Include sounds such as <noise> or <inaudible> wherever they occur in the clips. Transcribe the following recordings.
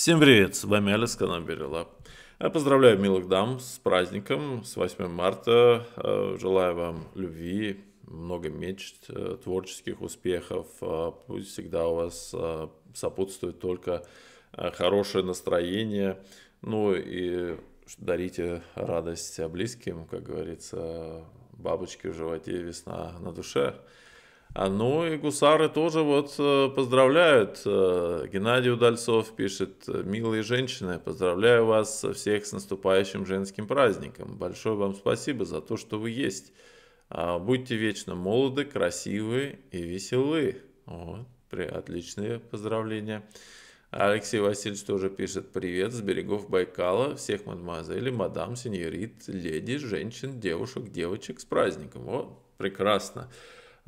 Всем привет, с вами Алекс, канал Берилаб. Э, поздравляю милых дам с праздником, с 8 марта. Э, желаю вам любви, много мечт, э, творческих успехов. Пусть всегда у вас сопутствует только хорошее настроение. Ну и дарите радость близким, как говорится, бабочки в животе, весна на душе. А, ну и гусары тоже вот э, поздравляют. Э, Геннадий Удальцов пишет, милые женщины, поздравляю вас всех с наступающим женским праздником. Большое вам спасибо за то, что вы есть. А, будьте вечно молоды, красивы и веселы. Вот, отличные поздравления. Алексей Васильевич тоже пишет «Привет с берегов Байкала, всех мадемуазелей, мадам, сеньорит, леди, женщин, девушек, девочек с праздником». Вот, прекрасно. Прекрасно.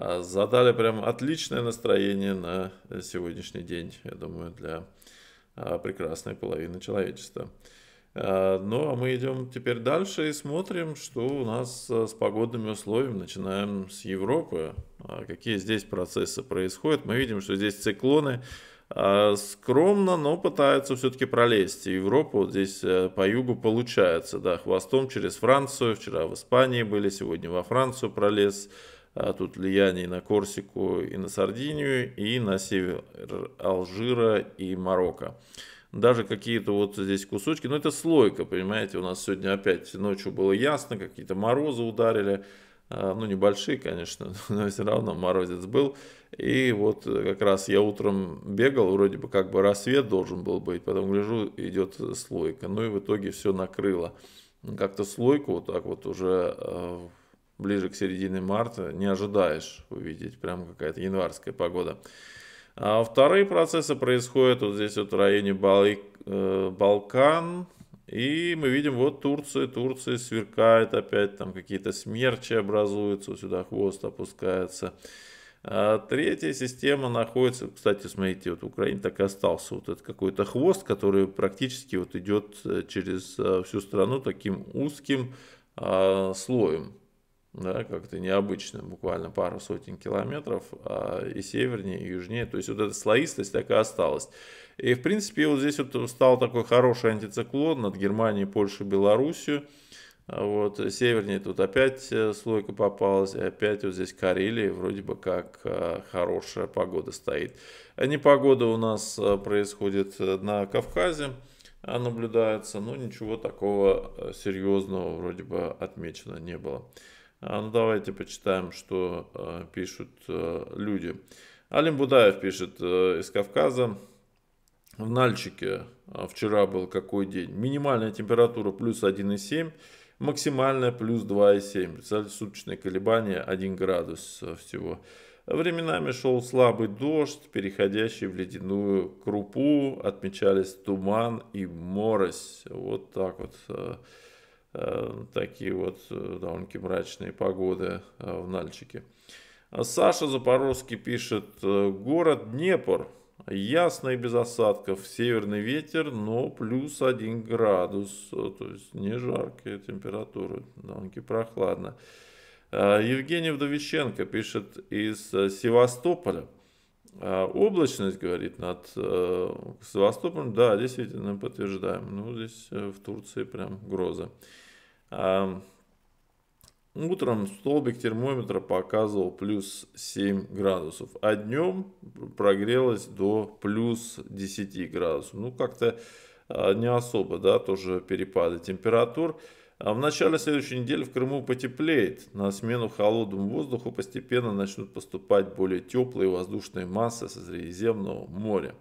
А задали прям отличное настроение на сегодняшний день, я думаю, для а, прекрасной половины человечества. А, ну, а мы идем теперь дальше и смотрим, что у нас с погодными условиями. Начинаем с Европы. Какие здесь процессы происходят. Мы видим, что здесь циклоны скромно, но пытаются все-таки пролезть. И Европа вот здесь э, по югу получается, да, хвостом через Францию. Вчера в Испании были, сегодня во Францию пролез. А тут влияние на Корсику и на Сардинию, и на север Алжира и Марокко. Даже какие-то вот здесь кусочки, но это слойка, понимаете, у нас сегодня опять ночью было ясно, какие-то морозы ударили, а, ну небольшие, конечно, <laughs> но все равно морозец был. И вот как раз я утром бегал, вроде бы как бы рассвет должен был быть, потом гляжу, идет слойка, ну и в итоге все накрыло. Как-то слойку вот так вот уже а, ближе к середине марта не ожидаешь увидеть. Прям какая-то январская погода. А вторые процессы происходят вот здесь вот в районе Бали, э, Балкан. И мы видим, вот Турция, Турция сверкает опять, там какие-то смерчи образуются, сюда хвост опускается. А третья система находится, кстати, смотрите, вот в Украине так и остался вот этот какой-то хвост, который практически вот идет э, через э, всю страну таким узким а, слоем да, как-то необычно, буквально пару сотен километров, а и севернее, и южнее, то есть вот эта слоистость так и осталась. И, в принципе, вот здесь вот стал такой хороший антициклон над Германией, Польшей, Белоруссию, а вот, севернее тут опять э, слойка попалась, и опять вот здесь Карелия, вроде бы как э, хорошая погода стоит. А Непогода у нас происходит на Кавказе, а, наблюдается, но ну, ничего такого серьезного вроде бы отмечено не было. А, ну, давайте почитаем, что а, пишут а, люди. Алим Будаев пишет из Кавказа. В Нальчике вчера был какой день? Минимальная температура плюс 1,7, максимальная плюс 2,7. Суточные колебания 1 градус всего. Временами шел слабый дождь, переходящий в ледяную крупу, отмечались туман и морось. Вот так вот Э, такие вот э, довольно-таки мрачные погоды э, в Нальчике. Саша Запорожский пишет, город Днепр, ясно и без осадков, северный ветер, но плюс один градус, то есть не жаркая температура, довольно-таки прохладно. Евгений Вдовищенко пишет из Севастополя. Облачность, говорит, над Севастополем, да, действительно, подтверждаем. Ну, здесь в Турции прям гроза. Утром столбик термометра показывал плюс 7 градусов, а днем прогрелось до плюс 10 градусов. Ну, как-то а, не особо, да, тоже перепады температур. А в начале следующей недели в Крыму потеплеет. На смену холодному воздуху постепенно начнут поступать более теплые воздушные массы со Средиземного моря.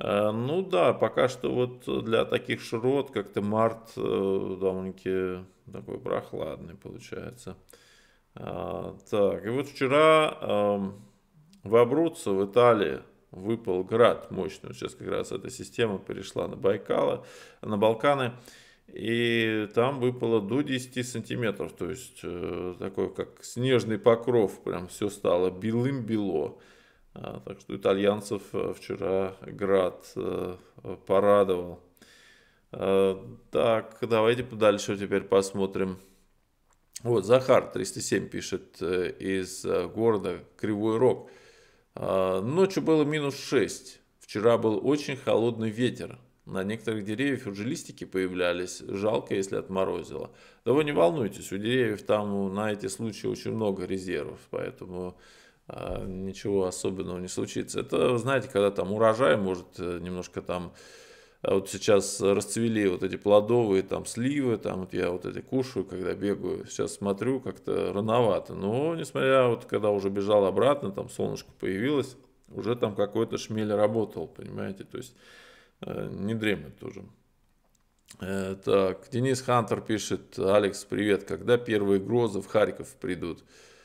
Э, ну да, пока что вот для таких широт как-то март э, довольно-таки такой прохладный получается. А, так, и вот вчера эм, в Абруццо в Италии выпал град мощный. Сейчас как раз эта система перешла на Байкала, на Балканы. И там выпало до 10 сантиметров. То есть э, такой как снежный покров. Прям все стало белым-бело. А, так что итальянцев э, вчера Град э, порадовал. Э, так, давайте дальше теперь посмотрим. Вот, Захар 307 пишет из города Кривой Рог. А, ночью было минус 6. Вчера был очень холодный ветер. На некоторых деревьях уже листики появлялись. Жалко, если отморозило. Да вы не волнуйтесь, у деревьев там на эти случаи очень много резервов. Поэтому а, ничего особенного не случится. Это, знаете, когда там урожай может э, немножко там а вот сейчас расцвели вот эти плодовые там сливы, там вот я вот эти кушаю, когда бегаю, сейчас смотрю, как-то рановато, но несмотря вот когда уже бежал обратно, там солнышко появилось, уже там какой-то шмель работал, понимаете, то есть э, не дремлет тоже. Э, так, Денис Хантер пишет, Алекс, привет, когда первые грозы в Харьков придут? Э,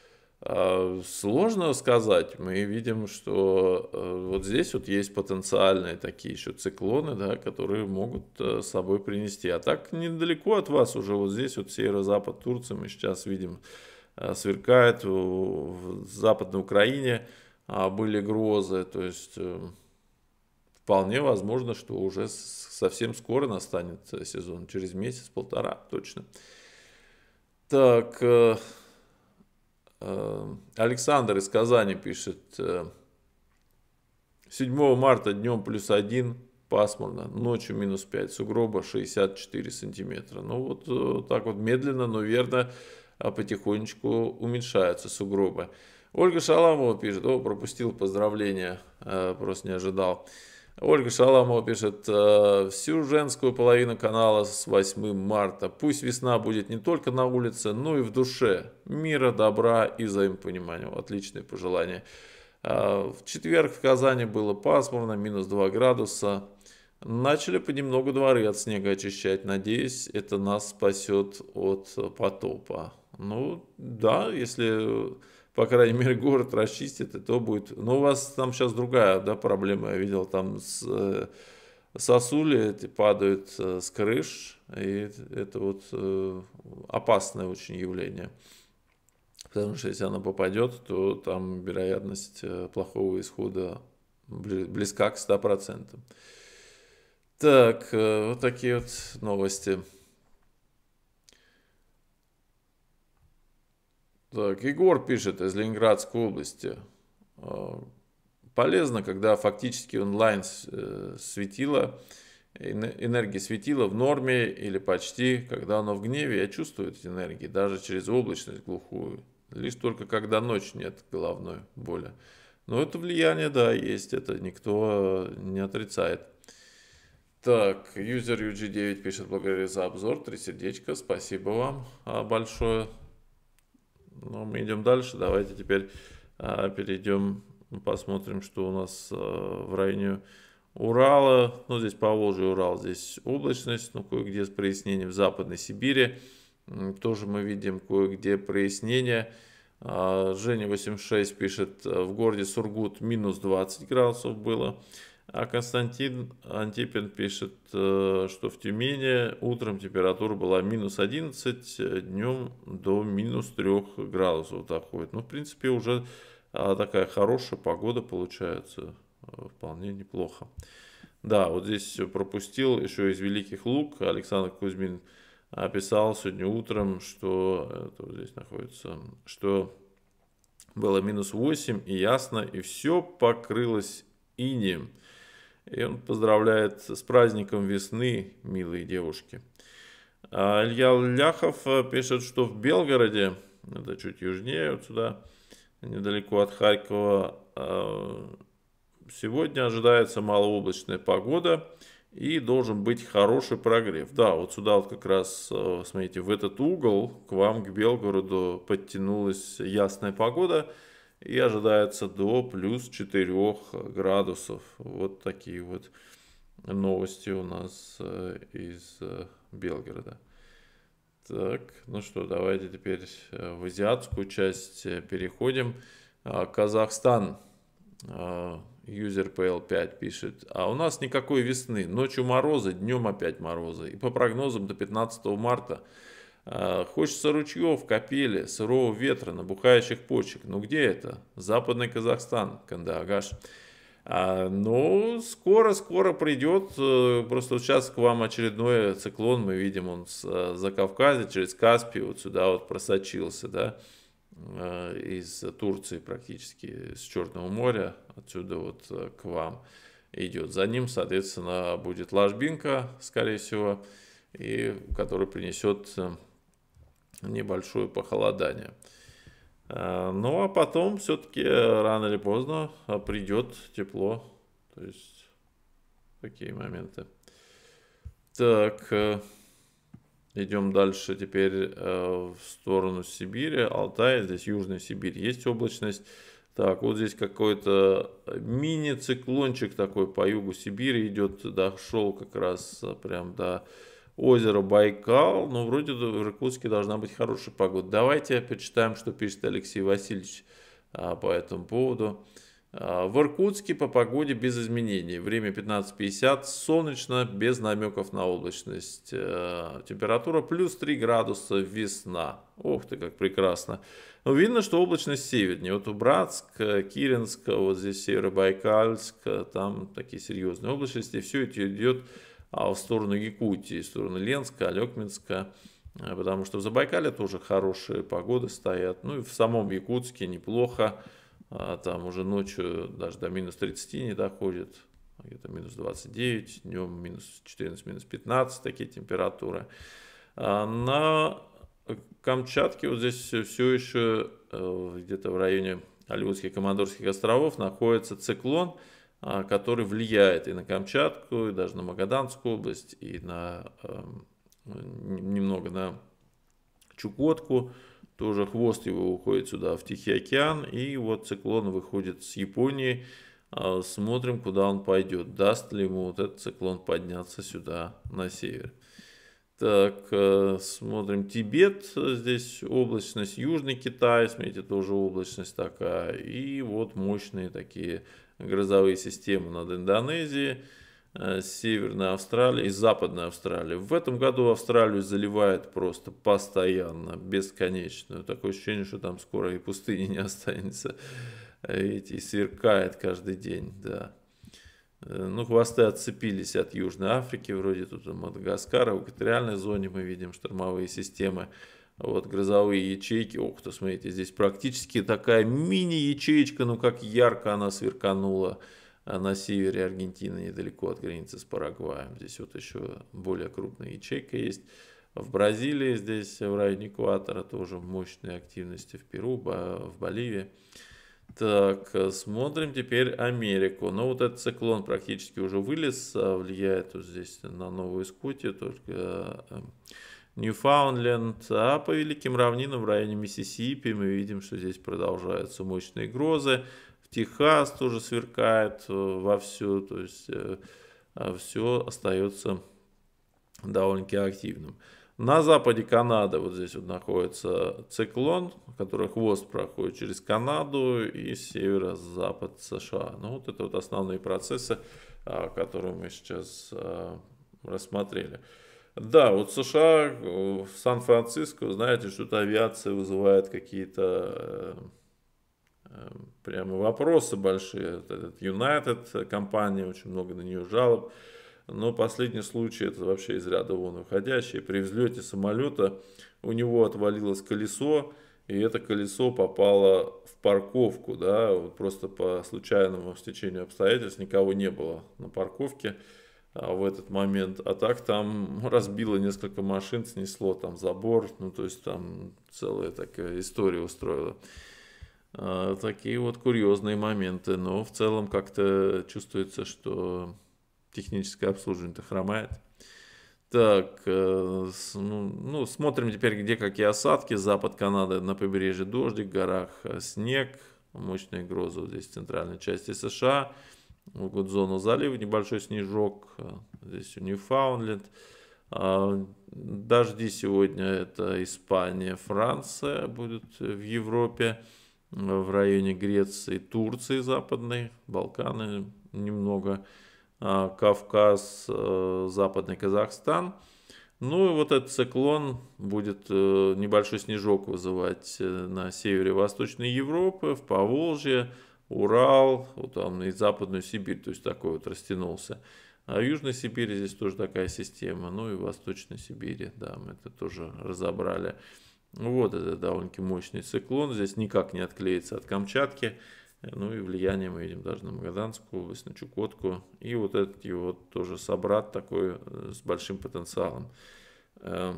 Э, сложно сказать. Мы видим, что э, вот здесь вот есть потенциальные такие еще циклоны, да, которые могут э, с собой принести. А так недалеко от вас уже вот здесь вот северо-запад Турции мы сейчас видим сверкает. В Западной Украине а, были грозы. То есть вполне возможно, что уже совсем скоро настанет сезон. Через месяц-полтора точно. Так, Э, Александр из Казани пишет. 7 э, марта днем плюс 1, пасмурно, ночью минус 5, сугроба 64 сантиметра. Ну вот э, так вот медленно, но верно, а потихонечку уменьшаются сугробы. Ольга Шаламова пишет, о, пропустил поздравления, просто не ожидал. Ольга Шаламова пишет, «Э, всю женскую половину канала с 8 марта. Пусть весна будет не только на улице, но и в душе. Мира, добра и взаимопонимания. Отличные пожелания. Э, в четверг в Казани было пасмурно, минус 2 градуса. Начали понемногу дворы от снега очищать. Надеюсь, это нас спасет от потопа. Ну да, если по крайней мере, город расчистит, и то будет. Но ну, у вас там сейчас другая да, проблема, я видел, там с, э, сосули эти падают э, с крыш, и это вот э, опасное очень явление. Потому что если она попадет, то там вероятность плохого исхода близка к 100%. Так, вот такие вот новости. Так, Егор пишет из Ленинградской области. А, полезно, когда фактически онлайн э, светило, энергия светила в норме или почти, когда оно в гневе, я чувствую эти энергии, даже через облачность глухую. Лишь только когда ночь нет головной боли. Но это влияние, да, есть, это никто э, не отрицает. Так, юзер UG9 пишет, благодарю за обзор, три сердечка, спасибо вам а, большое. Но мы идем дальше. Давайте теперь а, перейдем, посмотрим, что у нас а, в районе Урала. Ну, здесь Поволжье, Урал, здесь облачность, ну, кое-где с прояснением. В Западной Сибири тоже мы видим кое-где прояснение. А, Женя 86 пишет, в городе Сургут минус 20 градусов было. А Константин Антипин пишет, э, что в Тюмени утром температура была минус 11, э, днем до минус 3 градусов доходит. Ну, в принципе, уже а, такая хорошая погода получается, э, вполне неплохо. Да, вот здесь пропустил еще из Великих Лук Александр Кузьмин описал сегодня утром, что это вот здесь находится, что было минус 8 и ясно, и все покрылось инеем. И он поздравляет с праздником весны, милые девушки. А Илья Ляхов э, пишет, что в Белгороде, это чуть южнее вот сюда, недалеко от Харькова, э, сегодня ожидается малооблачная погода и должен быть хороший прогрев. Да, вот сюда вот как раз, э, смотрите, в этот угол к вам, к Белгороду, подтянулась ясная погода – и ожидается до плюс 4 градусов. Вот такие вот новости у нас э, из э, Белгорода. Так, ну что, давайте теперь э, в азиатскую часть переходим. А, Казахстан, юзер PL5 пишет, а у нас никакой весны, ночью морозы, днем опять морозы. И по прогнозам до 15 марта Э, хочется ручьев, копели, сырого ветра, набухающих почек. Ну где это? Западный Казахстан, Кандагаш. А, ну, скоро-скоро придет. Э, просто сейчас к вам очередной циклон. Мы видим, он с э, Закавказья через Каспий вот сюда вот просочился, да, из Турции практически, с Черного моря, отсюда вот к вам идет. За ним, соответственно, будет ложбинка, скорее всего, и который принесет небольшое похолодание. А, ну а потом все-таки рано или поздно а, придет тепло. То есть такие моменты. Так, э, идем дальше теперь э, в сторону Сибири, Алтая, здесь Южная Сибирь, есть облачность. Так, вот здесь какой-то мини-циклончик такой по югу Сибири идет, дошел как раз э, прям до озеро Байкал. Ну, вроде в Иркутске должна быть хорошая погода. Давайте почитаем, что пишет Алексей Васильевич а, по этому поводу. А, в Иркутске по погоде без изменений. Время 15.50, солнечно, без намеков на облачность. А, температура плюс 3 градуса, весна. Ох ты, как прекрасно. Но «Ну, видно, что облачность севернее. Вот у Братск, Киренск, вот здесь Северобайкальск, э, там такие серьезные облачности. Все это идет а в сторону Якутии, в сторону Ленска, Алекминска, э, потому что в Забайкале тоже хорошие погоды стоят, ну и в самом Якутске неплохо, а, там уже ночью даже до минус 30 не доходит, где-то минус 29, днем минус 14, минус 15, такие температуры. А на Камчатке вот здесь все еще э, где-то в районе Алиутских Командорских островов находится циклон – а, который влияет и на Камчатку, и даже на Магаданскую область, и на эм, немного на Чукотку. Тоже хвост его уходит сюда, в Тихий океан. И вот циклон выходит с Японии. А, смотрим, куда он пойдет. Даст ли ему вот этот циклон подняться сюда, на север. Так, э, смотрим Тибет, здесь облачность, Южный Китай, смотрите, тоже облачность такая, и вот мощные такие грозовые системы над Индонезией, э, Северной Австралии и Западной Австралии. В этом году Австралию заливает просто постоянно, бесконечно. Такое ощущение, что там скоро и пустыни не останется. Видите, и сверкает каждый день, да. Э, ну, хвосты отцепились от Южной Африки, вроде тут Мадагаскара, в экваториальной зоне мы видим штормовые системы. Вот грозовые ячейки. Ох, то смотрите, здесь практически такая мини-ячеечка, ну как ярко она сверканула а, на севере Аргентины, недалеко от границы с Парагваем. Здесь вот еще более крупная ячейка есть. В Бразилии здесь, в районе экватора, тоже мощные активности в Перу, в Боливии. Так, смотрим теперь Америку. Ну, вот этот циклон практически уже вылез, а, влияет вот здесь на Новую Скотию, только а, Ньюфаундленд, а по Великим равнинам в районе Миссисипи мы видим, что здесь продолжаются мощные грозы. В Техас тоже сверкает э, вовсю, то есть э, э, все остается довольно-таки активным. На западе Канады вот здесь вот находится циклон, который хвост проходит через Канаду и северо-запад США. Ну вот это вот основные процессы, а, которые мы сейчас рассмотрели. Да, вот США, в э, Сан-Франциско, знаете, что-то авиация вызывает какие-то э, э, прямо вопросы большие. Этот United компания, очень много на нее жалоб. Но последний случай, это вообще из ряда вон выходящий. При взлете самолета у него отвалилось колесо, и это колесо попало в парковку, да, вот просто по случайному стечению обстоятельств никого не было на парковке. А, в этот момент. А так там ну, разбило несколько машин, снесло там забор, ну то есть там целая такая история устроила. А, такие вот курьезные моменты, но в целом как-то чувствуется, что техническое обслуживание-то хромает. Так, э, ну, ну, смотрим теперь, где какие осадки. Запад Канады на побережье дождик, в горах э, снег, мощные грозы вот здесь в центральной части США в зона залива небольшой снежок, э, здесь у Ньюфаундленд. А, дожди сегодня это Испания, Франция будут в Европе, э, в районе Греции, Турции западной, Балканы немного, а, Кавказ, э, западный Казахстан. Ну и вот этот циклон будет небольшой снежок вызывать на севере Восточной Европы, в Поволжье, Урал, вот там и Западную Сибирь, то есть такой вот растянулся. А в Южной Сибири здесь тоже такая система, ну и в Восточной Сибири, да, мы это тоже разобрали. Вот это довольно-таки мощный циклон, здесь никак не отклеится от Камчатки, ну и влияние мы видим даже на Магаданскую область, на Чукотку. И вот этот его тоже собрат такой э, с большим потенциалом. Э,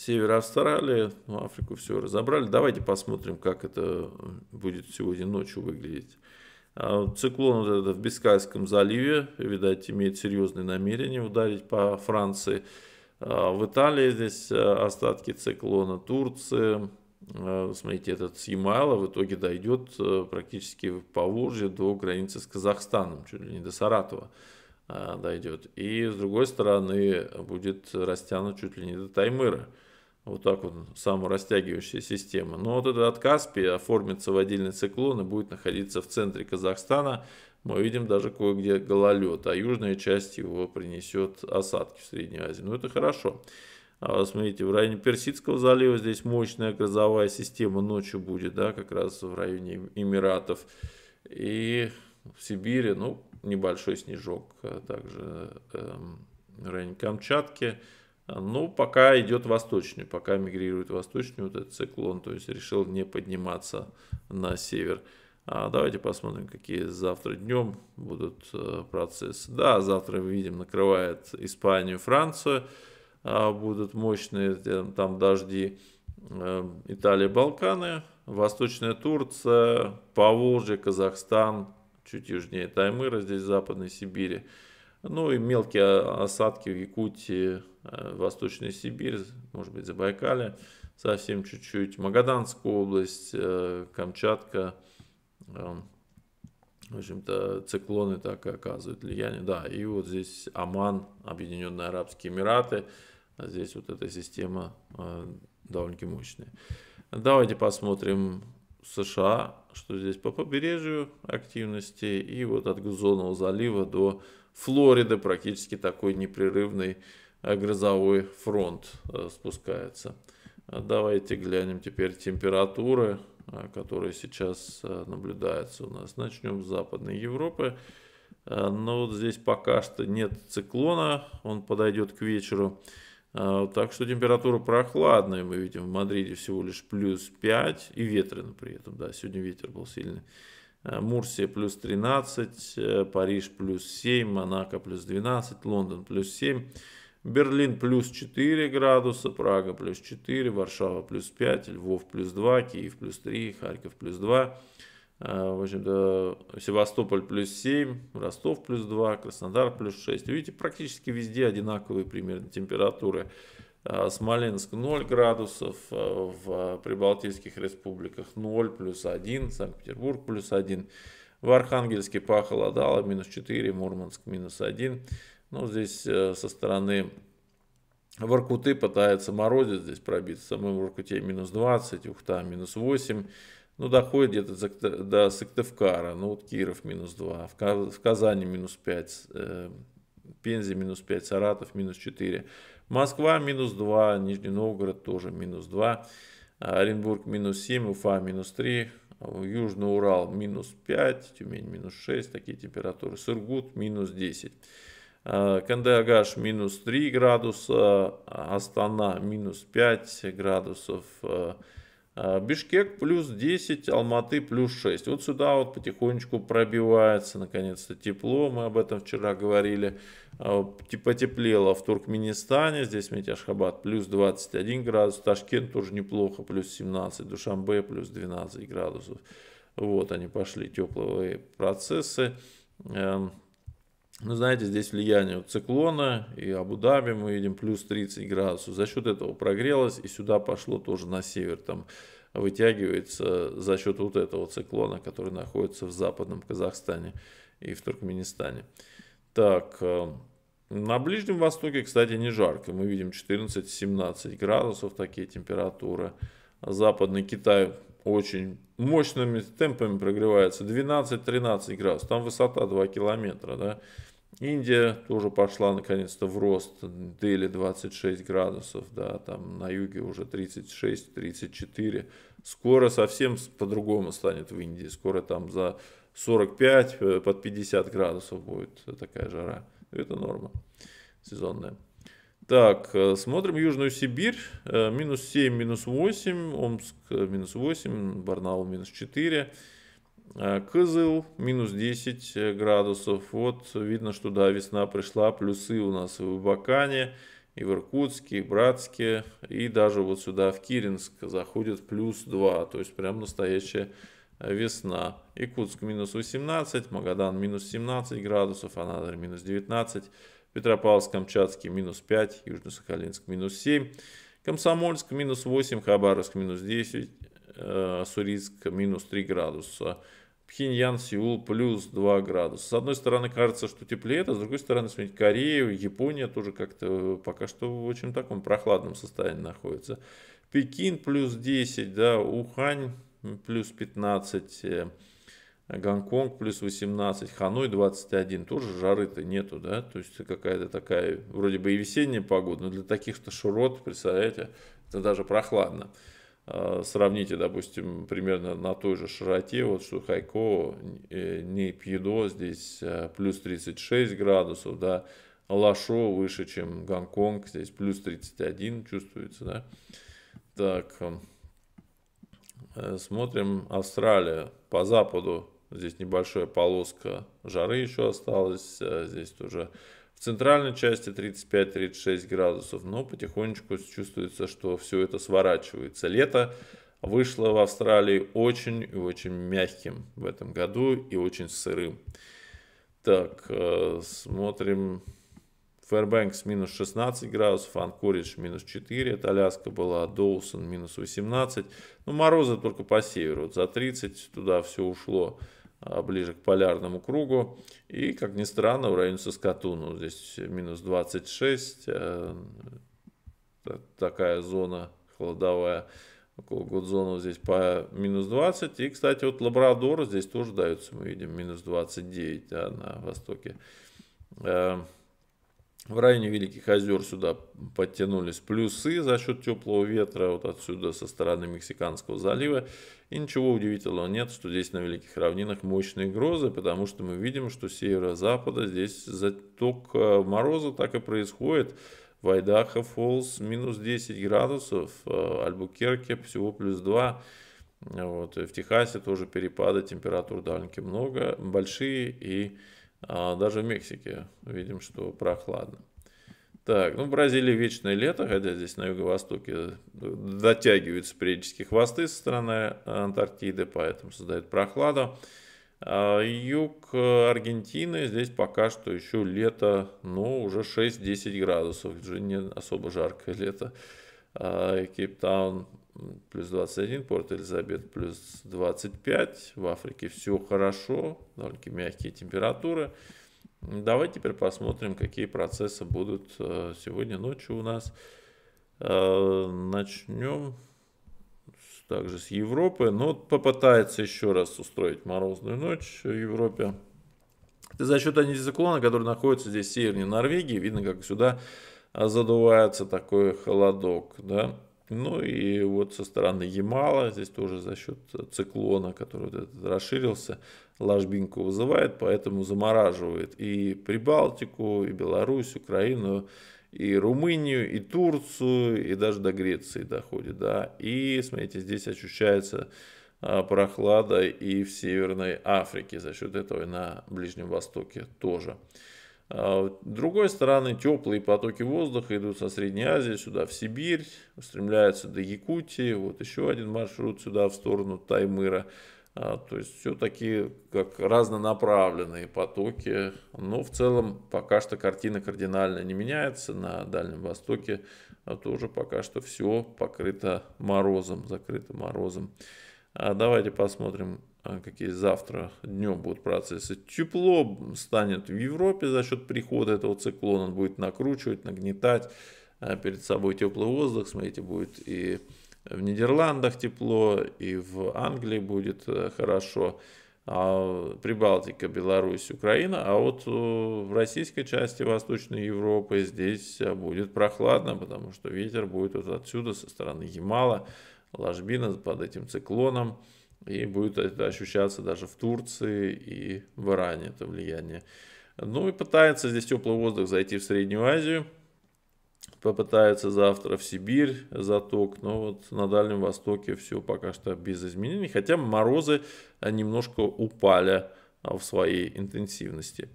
север Австралии, ну, Африку все разобрали. Давайте посмотрим, как это будет сегодня ночью выглядеть. А, циклон вот это в Бискайском заливе, видать, имеет серьезные намерения ударить по Франции. А, в Италии здесь а, остатки циклона, Турции. Смотрите, этот с Ямайла в итоге дойдет практически по Волжье до границы с Казахстаном, чуть ли не до Саратова дойдет. И с другой стороны будет растянут чуть ли не до Таймыра вот так вот саморастягивающая система. Но вот этот отказ оформится в отдельный циклон и будет находиться в центре Казахстана. Мы видим даже кое-где гололед, а южная часть его принесет осадки в Средней Азии. Ну это хорошо. А, смотрите, в районе Персидского залива здесь мощная грозовая система ночью будет, да, как раз в районе Эмиратов. И в Сибири, ну, небольшой снежок а также эм, в районе Камчатки. Ну, пока идет восточный, пока мигрирует восточный вот этот циклон, то есть решил не подниматься на север. А давайте посмотрим, какие завтра днем будут э, процессы. Да, завтра, видим, накрывает Испанию, Францию, а, будут мощные там дожди. Э, Италия, Балканы, Восточная Турция, Поволжье, Казахстан, чуть южнее Таймыра, здесь Западной Сибири. Ну и мелкие осадки в Якутии, э, Восточной Сибирь, может быть, Забайкале совсем чуть-чуть, Магаданскую область, э, Камчатка, эм, в общем-то, циклоны так и оказывают влияние. Да, и вот здесь Оман, Объединенные Арабские Эмираты. А здесь вот эта система э, довольно-таки мощная. Давайте посмотрим США, что здесь по побережью активности. И вот от Гузонного залива до Флорида практически такой непрерывный грозовой фронт э, спускается. Давайте глянем теперь температуры, э, которые сейчас э, наблюдаются у нас. Начнем с Западной Европы. Но вот здесь пока что нет циклона, он подойдет к вечеру. Так что температура прохладная, мы видим в Мадриде всего лишь плюс 5 и ветрено при этом, да, сегодня ветер был сильный. Э, Мурсия плюс 13, э, Париж плюс 7, Монако плюс 12, Лондон плюс 7, Берлин плюс 4 градуса, Прага плюс 4, Варшава плюс 5, Львов плюс 2, Киев плюс 3, Харьков плюс 2, э, в общем-то, Севастополь плюс 7, Ростов плюс 2, Краснодар плюс 6. Видите, практически везде одинаковые примерно температуры. А, Смоленск 0 градусов, а, в Прибалтийских республиках 0 плюс 1, Санкт-Петербург плюс 1, в Архангельске похолодало минус 4, Мурманск минус 1. Ну, здесь э, со стороны Воркуты пытается морозить, здесь пробиться. В самом Воркуте минус 20, Ухта минус 8. Ну, доходит где-то до Сыктывкара, ну, вот Киров минус 2, в Казани минус 5, э, Пензе минус 5, Саратов минус 4. Москва минус 2, Нижний Новгород тоже минус 2, а, Оренбург минус 7, Уфа минус 3, Южный Урал минус 5, Тюмень минус 6, такие температуры, Сургут минус 10. А, Кандагаш минус 3 градуса, Астана минус 5 градусов, а, а, Бишкек плюс 10, Алматы плюс 6. Вот сюда вот потихонечку пробивается, наконец-то тепло, мы об этом вчера говорили. А, потеплело в Туркменистане, здесь Метяшхабад плюс 21 градус, Ташкент тоже неплохо, плюс 17, Душамбе плюс 12 градусов. Вот они пошли, теплые процессы. Эм, ну, знаете, здесь влияние циклона и Абу-Даби мы видим плюс 30 градусов. За счет этого прогрелось и сюда пошло тоже на север. Там вытягивается за счет вот этого циклона, который находится в западном Казахстане и в Туркменистане. Так, э, на Ближнем Востоке, кстати, не жарко. Мы видим 14-17 градусов, такие температуры. Западный Китай очень мощными темпами прогревается. 12-13 градусов. Там высота 2 километра. Да? Индия тоже пошла наконец-то в рост. Дели 26 градусов, да, там на юге уже 36-34. Скоро совсем по-другому станет в Индии. Скоро там за 45 э, под 50 градусов будет такая жара. Это норма сезонная. Так, э, смотрим Южную Сибирь. Э, минус 7, минус 8. Омск минус 8. Барнаул минус 4. Э, кызыл минус 10 э, градусов. Вот видно, что да, весна пришла. Плюсы у нас в Бакане, и в Иркутске, и в Братске. И даже вот сюда в Киринск заходит плюс 2. То есть прям настоящая э, весна. Иркутск минус 18, Магадан минус 17 градусов, Анадырь минус 19, Петропавловск, Камчатский минус 5, Южно-Сахалинск минус 7, Комсомольск минус 8, Хабаровск минус 10, Сурицк минус 3 градуса. Пхеньян, Сеул плюс 2 градуса. С одной стороны кажется, что теплее, а с другой стороны, смотрите, Корея, Япония тоже как-то э, пока что в очень таком прохладном состоянии находится. Пекин плюс 10, да, Ухань плюс 15, э, Гонконг плюс 18, Ханой 21, тоже жары-то нету, да, то есть какая-то такая, вроде бы и весенняя погода, но для таких что широт, представляете, это даже прохладно. А, сравните, допустим, примерно на той же широте, вот что Хайко, э, не Пьедо, здесь э, плюс 36 градусов, да, Лашо выше, чем Гонконг, здесь плюс 31 чувствуется, да. Так, э, смотрим Австралия, по западу здесь небольшая полоска жары еще осталась, здесь тоже центральной части 35-36 градусов, но потихонечку чувствуется, что все это сворачивается. Лето вышло в Австралии очень и очень мягким в этом году и очень сырым. Так, э, смотрим. Фэрбэнкс минус 16 градусов, Анкоридж минус 4, это Аляска была, Доусон минус 18. Ну, морозы только по северу, за 30 туда все ушло. А, ближе к полярному кругу. И, как ни странно, в районе Саскатуна здесь минус 26, э, такая зона холодовая, около Гудзона здесь по минус 20. И, кстати, вот Лабрадор здесь тоже дается, мы видим, минус 29 да, на востоке. Э, в районе Великих озер сюда подтянулись плюсы за счет теплого ветра вот отсюда со стороны Мексиканского залива. И ничего удивительного нет, что здесь на Великих равнинах мощные грозы, потому что мы видим, что с северо-запада здесь заток э, мороза так и происходит. В Айдахо Фолс минус 10 градусов, э, Альбукерке всего плюс 2. Вот. в Техасе тоже перепады температур довольно-таки много, большие и а, даже в Мексике видим, что прохладно. Так, ну в Бразилии вечное лето, хотя здесь на юго-востоке дотягиваются э, периодически хвосты со стороны э, Антарктиды, поэтому создает прохладу. А, юг э, Аргентины здесь пока что еще лето, ну уже 6-10 градусов, уже не особо жаркое лето. А, Кейптаун плюс 21, Порт-Элизабет плюс 25, в Африке все хорошо, довольно-таки мягкие температуры. Давайте теперь посмотрим, какие процессы будут э, сегодня ночью у нас. Э, Начнем также с Европы, но ну, попытается еще раз устроить морозную ночь в Европе. Это за счет антициклона, который находится здесь в севернее Норвегии, видно, как сюда э, задувается такой холодок, да, ну и вот со стороны Ямала, здесь тоже за счет э, циклона, который вот этот расширился, ложбинку вызывает, поэтому замораживает и Прибалтику, и Беларусь, Украину, и Румынию, и Турцию, и даже до Греции доходит. Да? И, смотрите, здесь ощущается а, прохлада и в Северной Африке. За счет этого и на Ближнем Востоке тоже. А с другой стороны, теплые потоки воздуха идут со Средней Азии сюда, в Сибирь, устремляются до Якутии, вот еще один маршрут сюда, в сторону Таймыра. А, то есть все такие как разнонаправленные потоки, но в целом пока что картина кардинально не меняется. На Дальнем Востоке а, тоже пока что все покрыто морозом, закрыто морозом. давайте посмотрим, а, какие завтра днем будут процессы. Тепло станет в Европе за счет прихода этого циклона, он будет накручивать, нагнетать а, перед собой теплый воздух, смотрите, будет и в Нидерландах тепло, и в Англии будет э, хорошо, а Прибалтика, Беларусь, Украина, а вот э, в российской части Восточной Европы здесь будет прохладно, потому что ветер будет вот отсюда, со стороны Ямала, ложбина под этим циклоном, и будет это ощущаться даже в Турции и в Иране это влияние. Ну и пытается здесь теплый воздух зайти в Среднюю Азию. Попытается завтра в Сибирь заток, но вот на Дальнем Востоке все пока что без изменений, хотя морозы э, немножко упали в своей интенсивности.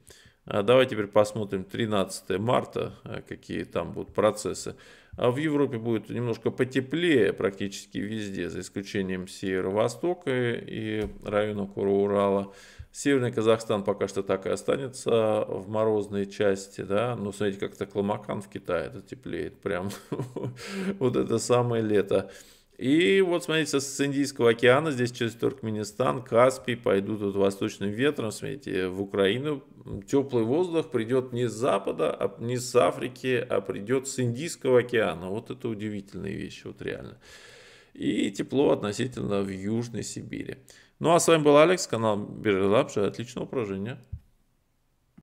А давай теперь посмотрим 13 марта, э, какие там будут процессы. А в Европе будет немножко потеплее практически везде, за исключением северо-востока и района Кура-Урала. Северный Казахстан пока что так и останется в морозной части, да, Но ну, смотрите, как-то Кламакан в Китае это теплеет, прям <laughs> вот это самое лето. И вот смотрите, с Индийского океана, здесь через Туркменистан, Каспий, пойдут вот восточным ветром, смотрите, в Украину. Теплый воздух придет не с запада, а не с Африки, а придет с Индийского океана. Вот это удивительные вещи, вот реально. И тепло относительно в Южной Сибири. Ну а с вами был Алекс, канал Биржелапша. Отличного поражения.